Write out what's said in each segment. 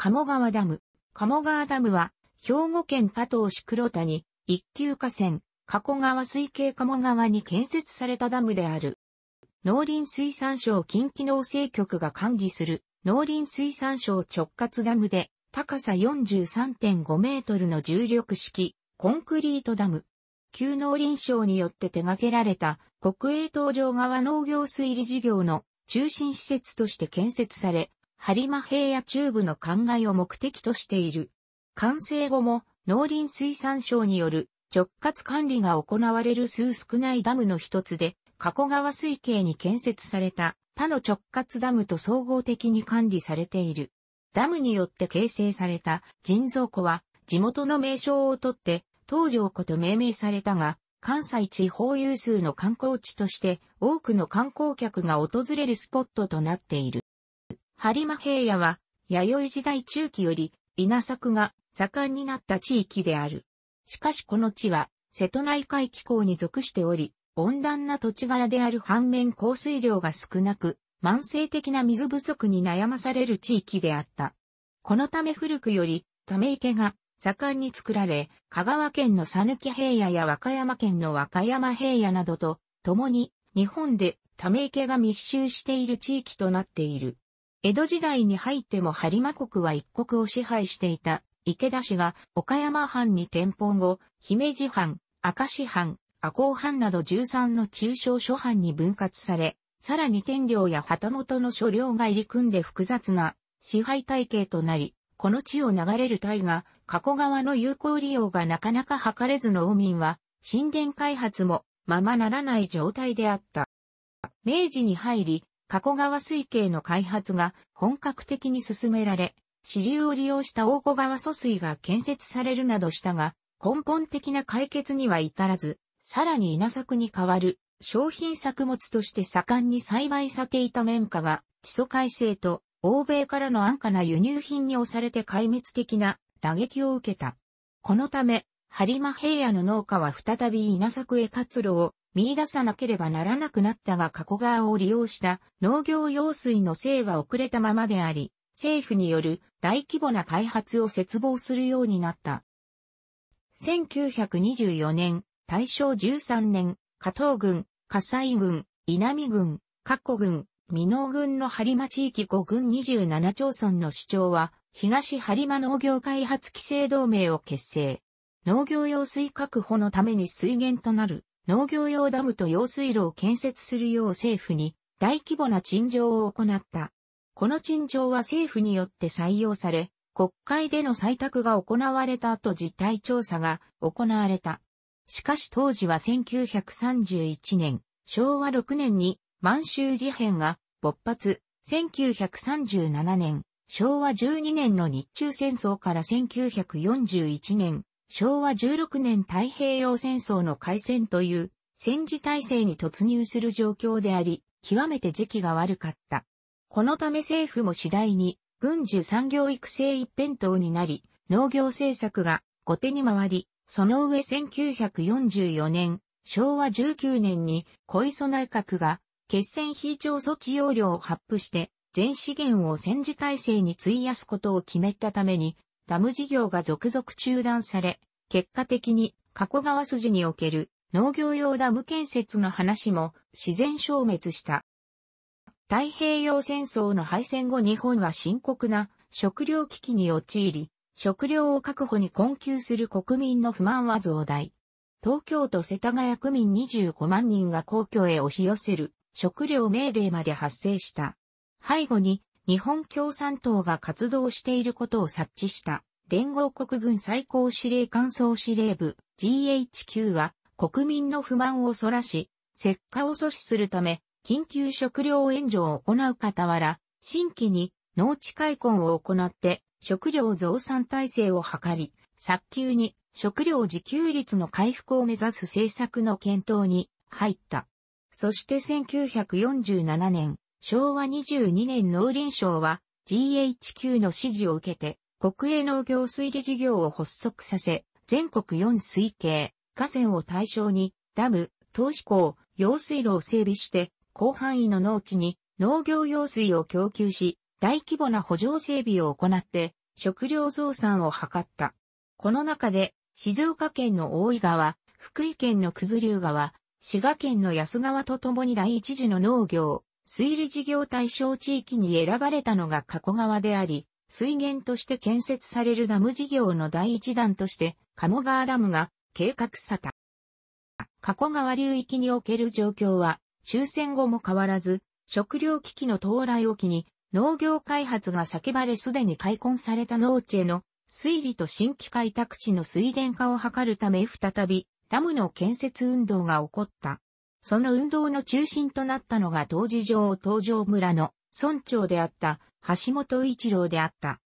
鴨川ダム。鴨川ダムは、兵庫県加東市黒谷、一級河川、加古川水系鴨川に建設されたダムである。農林水産省近畿農政局が管理する農林水産省直轄ダムで高さ43.5メートルの重力式コンクリートダム。旧農林省によって手掛けられた国営東上川農業水利事業の中心施設として建設され、播磨平野中部の灌漑を目的としている。完成後も農林水産省による直轄管理が行われる数少ないダムの一つで、加古川水系に建設された他の直轄ダムと総合的に管理されている。ダムによって形成された人造湖は地元の名称をとって東条湖と命名されたが、関西地方有数の観光地として多くの観光客が訪れるスポットとなっている。播磨平野は、弥生時代中期より稲作が盛んになった地域である。しかしこの地は、瀬戸内海気候に属しており、温暖な土地柄である反面降水量が少なく、慢性的な水不足に悩まされる地域であった。このため古くより、ため池が盛んに作られ、香川県のさぬき平野や和歌山県の和歌山平野などと、共に日本でため池が密集している地域となっている。江戸時代に入っても播磨国は一国を支配していた池田氏が岡山藩に転本後、姫路藩、明石藩、赤穂藩など13の中小諸藩に分割され、さらに天領や旗本の所領が入り組んで複雑な支配体系となり、この地を流れる大河、加古川の有効利用がなかなか図れず農民は、神殿開発もままならない状態であった。明治に入り、加古川水系の開発が本格的に進められ、支流を利用した大古川疎水が建設されるなどしたが、根本的な解決には至らず、さらに稲作に代わる商品作物として盛んに栽培されていた綿花が、地礎改正と欧米からの安価な輸入品に押されて壊滅的な打撃を受けた。このため、播磨平野の農家は再び稲作へ活路を見出さなければならなくなったが加古川を利用した農業用水の生は遅れたままであり、政府による大規模な開発を切望するようになった。1924年、大正13年、加藤軍、加西軍、稲見軍、加古軍、美濃軍の播磨地域5軍27町村の市長は、東播磨農業開発規制同盟を結成。農業用水確保のために水源となる農業用ダムと用水路を建設するよう政府に大規模な陳情を行った。この陳情は政府によって採用され、国会での採択が行われた後実態調査が行われた。しかし当時は1931年、昭和6年に満州事変が勃発、1937年、昭和12年の日中戦争から1941年、昭和16年太平洋戦争の開戦という戦時体制に突入する状況であり、極めて時期が悪かった。このため政府も次第に軍需産業育成一辺倒になり、農業政策が後手に回り、その上1944年、昭和19年に小磯内閣が決戦非常措置要領を発布して、全資源を戦時体制に費やすことを決めたために、ダム事業が続々中断され、結果的に加古川筋における農業用ダム建設の話も自然消滅した。太平洋戦争の敗戦後日本は深刻な食糧危機に陥り、食料を確保に困窮する国民の不満は増大。東京都世田谷区民25万人が皇居へ押し寄せる食料命令まで発生した。背後に日本共産党が活動していることを察知した連合国軍最高司令官総司令部 GHQ は国民の不満をそらし、石化を阻止するため緊急食料援助を行う傍ら、新規に農地開墾を行って食料増産体制を図り、早急に食料自給率の回復を目指す政策の検討に入った。そして1947年、昭和22年農林省は GHQ の指示を受けて国営農業水利事業を発足させ、全国4水系、河川を対象にダム、投資港、用水路を整備して、広範囲の農地に農業用水を供給し、大規模な補助整備を行って、食料増産を図った。この中で、静岡県の大井川、福井県の九頭竜川、滋賀県の安川とともに第一次の農業、水利事業対象地域に選ばれたのが加古川であり、水源として建設されるダム事業の第一弾として、鴨川ダムが計画された。加古川流域における状況は、終戦後も変わらず、食糧危機の到来を機に、農業開発が叫ばれすでに開墾された農地への水利と新規開拓地の水田化を図るため再びダムの建設運動が起こった。その運動の中心となったのが当時上東城村の村長であった橋本一郎であった。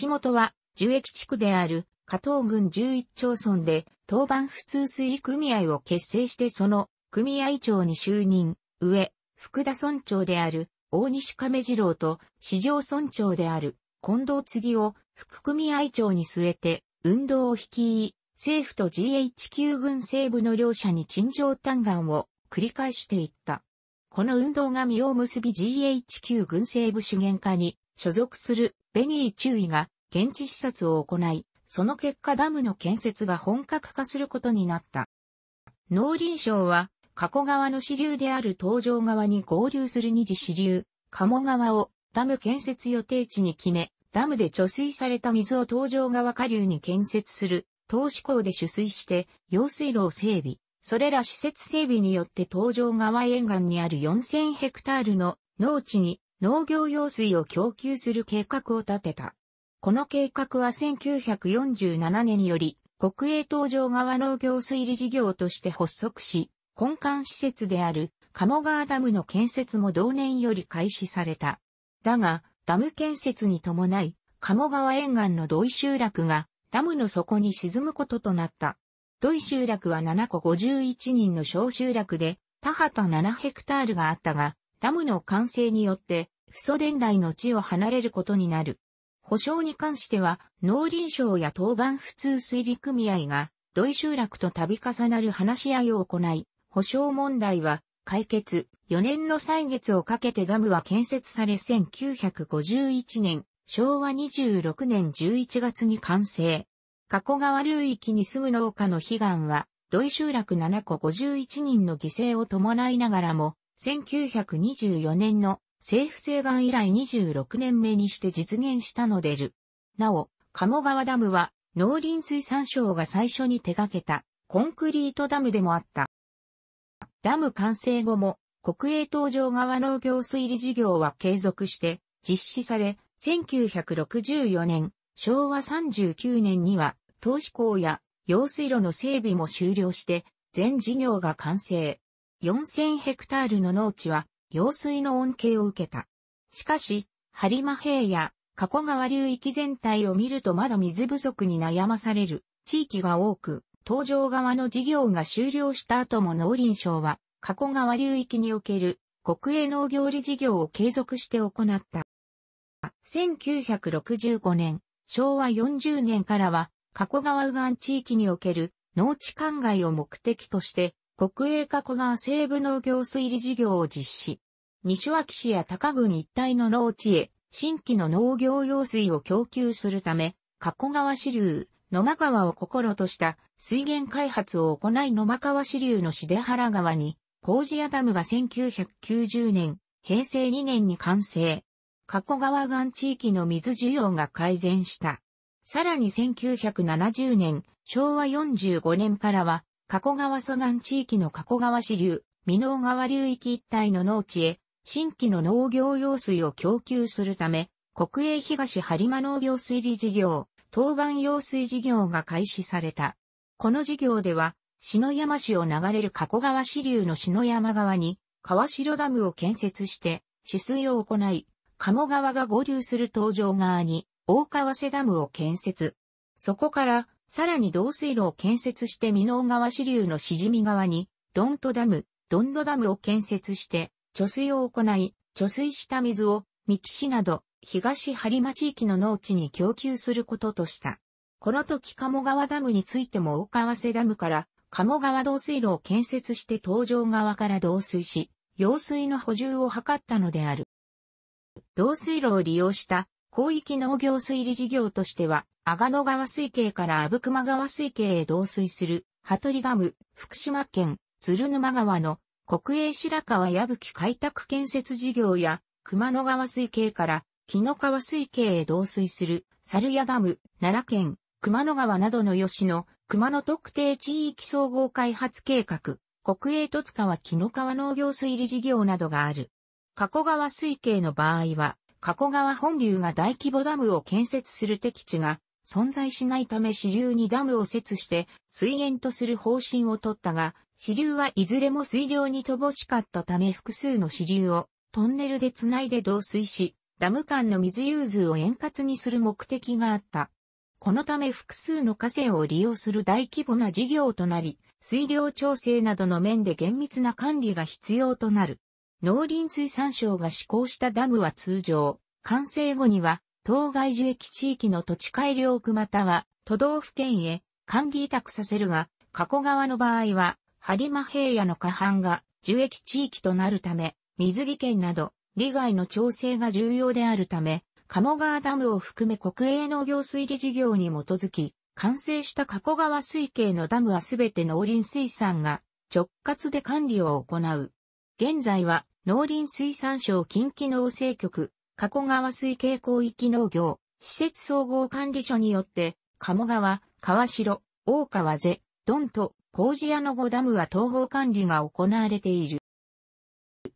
橋本は、樹液地区である加藤郡11町村で、当番普通水組合を結成してその組合長に就任、上、福田村長である大西亀次郎と市場村長である近藤次を副組合長に据えて、運動を率い、政府と GHQ 軍西部の両者に陳情嘆願を繰り返していった。この運動が実を結び GHQ 軍政部資源課に所属するベニー中尉が現地視察を行い、その結果ダムの建設が本格化することになった。農林省は、加古川の支流である東上川に合流する二次支流、鴨川をダム建設予定地に決め、ダムで貯水された水を東上川下流に建設する、投資港で取水して、用水路を整備。それら施設整備によって東上川沿岸にある4000ヘクタールの農地に農業用水を供給する計画を立てた。この計画は1947年により国営東上川農業水利事業として発足し、根幹施設である鴨川ダムの建設も同年より開始された。だが、ダム建設に伴い、鴨川沿岸の土井集落がダムの底に沈むこととなった。土井集落は7個51人の小集落で、田畑7ヘクタールがあったが、ダムの完成によって、不祖伝来の地を離れることになる。保証に関しては、農林省や当番普通水利組合が、土井集落と度重なる話し合いを行い、保証問題は解決、4年の歳月をかけてダムは建設され1951年、昭和26年11月に完成。加古川流域に住む農家の悲願は、土井集落7個51人の犠牲を伴いながらも、1924年の政府請願以来26年目にして実現したのでる。なお、鴨川ダムは農林水産省が最初に手掛けたコンクリートダムでもあった。ダム完成後も国営東上川農業水利事業は継続して実施され、1964年昭和39年には、投資港や用水路の整備も終了して、全事業が完成。4000ヘクタールの農地は、用水の恩恵を受けた。しかし、リマ平や加古川流域全体を見るとまだ水不足に悩まされる地域が多く、東上側の事業が終了した後も農林省は、加古川流域における国営農業理事業を継続して行った。1965年、昭和40年からは、加古川右岸地域における農地灌漑を目的として、国営加古川西部農業水利事業を実施。西脇市や高郡一帯の農地へ、新規の農業用水を供給するため、加古川支流、野間川を心とした水源開発を行い野間川支流の出原川に、工事屋ダムが1990年、平成2年に完成。加古川岸地域の水需要が改善した。さらに1970年、昭和45年からは、加古川左岸地域の加古川支流、美濃川流域一帯の農地へ、新規の農業用水を供給するため、国営東播磨農業水利事業、当番用水事業が開始された。この事業では、篠山市を流れる加古川支流の篠山川に、川城ダムを建設して、取水を行い、鴨川が合流する東上側に大川瀬ダムを建設。そこからさらに導水路を建設して美濃川支流のしじみ側にドントダム、ドンドダムを建設して貯水を行い、貯水した水を三木市など東播磨地域の農地に供給することとした。この時鴨川ダムについても大川瀬ダムから鴨川導水路を建設して東上側から導水し、用水の補充を図ったのである。導水路を利用した広域農業水利事業としては、阿賀野川水系から阿武隈川水系へ導水する、羽鳥ダム、福島県、鶴沼川の国営白川矢吹開拓建設事業や、熊野川水系から木の川水系へ導水する、猿屋ダム、奈良県、熊野川などの吉野、熊野特定地域総合開発計画、国営戸塚は木の川農業水利事業などがある。加古川水系の場合は、加古川本流が大規模ダムを建設する敵地が存在しないため支流にダムを設して水源とする方針を取ったが、支流はいずれも水量に乏しかったため複数の支流をトンネルでつないで導水し、ダム間の水融通を円滑にする目的があった。このため複数の河川を利用する大規模な事業となり、水量調整などの面で厳密な管理が必要となる。農林水産省が施行したダムは通常、完成後には、当該樹液地域の土地改良区または都道府県へ管理委託させるが、加古川の場合は、播磨平野の下半が樹液地域となるため、水利県など、利害の調整が重要であるため、鴨川ダムを含め国営農業水利事業に基づき、完成した加古川水系のダムはすべて農林水産が直轄で管理を行う。現在は農林水産省近畿農政局、加古川水系広域農業、施設総合管理所によって、鴨川、川城、大川瀬、ドンと、麹屋の5ダムは統合管理が行われている。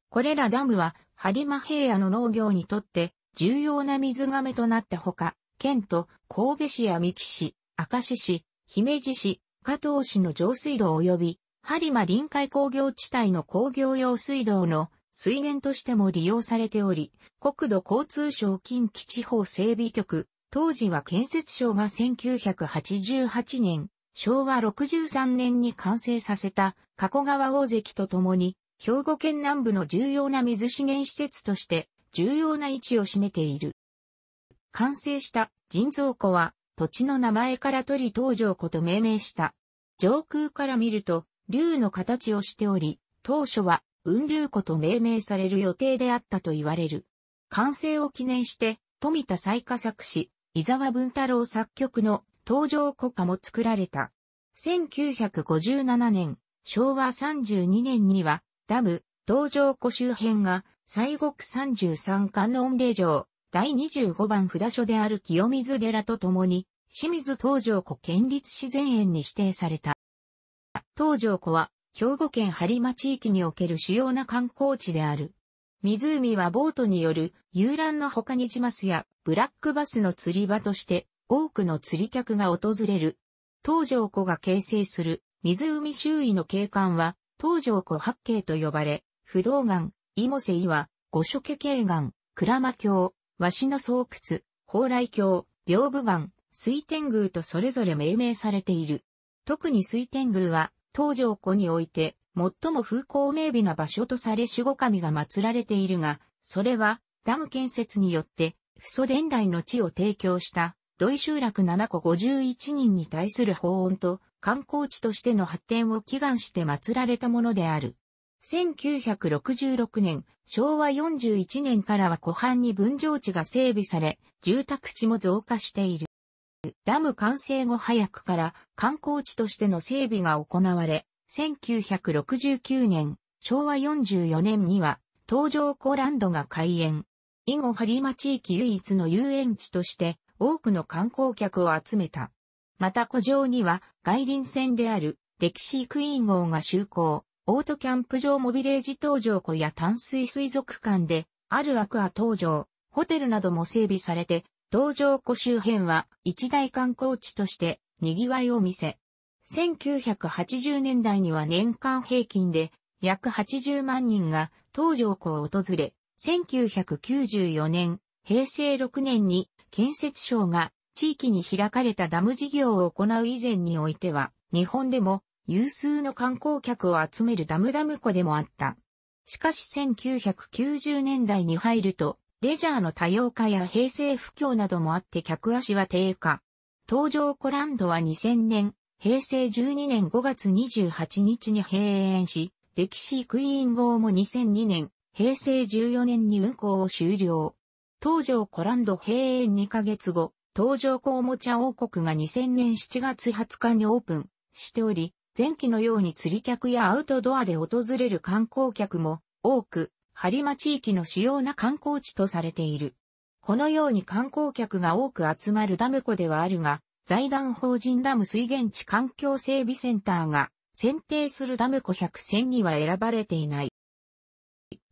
これらダムは、播磨平野の農業にとって重要な水亀となったほか、県と神戸市や三木市、明石市、姫路市、加藤市の上水道及び、播磨臨海工業地帯の工業用水道の水源としても利用されており、国土交通省近畿地方整備局、当時は建設省が1988年、昭和63年に完成させた加古川大関とともに、兵庫県南部の重要な水資源施設として重要な位置を占めている。完成した人造湖は土地の名前から取り東上湖と命名した。上空から見ると、竜の形をしており、当初は雲竜湖と命名される予定であったと言われる。完成を記念して、富田彩花作詞、伊沢文太郎作曲の登場古歌も作られた。1957年、昭和32年には、ダム、登場湖周辺が、西国33の御霊場、第25番札所である清水寺と共に、清水登場湖県立自然園に指定された。登場湖は兵庫県播磨地域における主要な観光地である。湖はボートによる遊覧の他にジマスやブラックバスの釣り場として多くの釣り客が訪れる。東条湖が形成する湖周囲の景観は東条湖八景と呼ばれ、不動岩、イモセ五所家景岩、鞍馬峡、鷲の巣窟、蓬莱峡、屏風岩、水天宮とそれぞれ命名されている。特に水天宮は東条湖において、最も風光明媚な場所とされ守護神が祀られているが、それは、ダム建設によって、不祖伝来の地を提供した、土井集落7個51人に対する法恩と、観光地としての発展を祈願して祀られたものである。1966年、昭和41年からは湖畔に分譲地が整備され、住宅地も増加している。ダム完成後早くから観光地としての整備が行われ、1969年、昭和44年には、東条湖ランドが開園。以後播マ地域唯一の遊園地として、多くの観光客を集めた。また湖上には、外輪線である、デキシークイーン号が就航、オートキャンプ場モビレージ東条湖や淡水水族館で、あるアクア登場、ホテルなども整備されて、東場湖周辺は一大観光地として賑わいを見せ、1980年代には年間平均で約80万人が東条湖を訪れ、1994年、平成6年に建設省が地域に開かれたダム事業を行う以前においては、日本でも有数の観光客を集めるダムダム湖でもあった。しかし1990年代に入ると、レジャーの多様化や平成不況などもあって客足は低下。登場コランドは2000年、平成12年5月28日に閉園し、歴史クイーン号も2002年、平成14年に運行を終了。登場コランド閉園2ヶ月後、登場コおもちゃ王国が2000年7月20日にオープンしており、前期のように釣り客やアウトドアで訪れる観光客も多く、播磨地域の主要な観光地とされている。このように観光客が多く集まるダム湖ではあるが、財団法人ダム水源地環境整備センターが選定するダム湖100選には選ばれていない。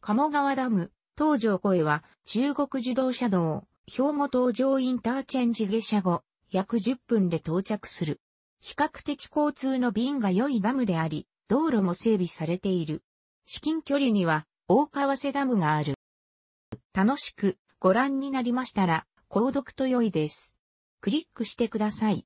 鴨川ダム、東湖へは中国自動車道、兵庫東上インターチェンジ下車後、約10分で到着する。比較的交通の便が良いダムであり、道路も整備されている。至近距離には大川瀬ダムがある。楽しくご覧になりましたら、購読と良いです。クリックしてください。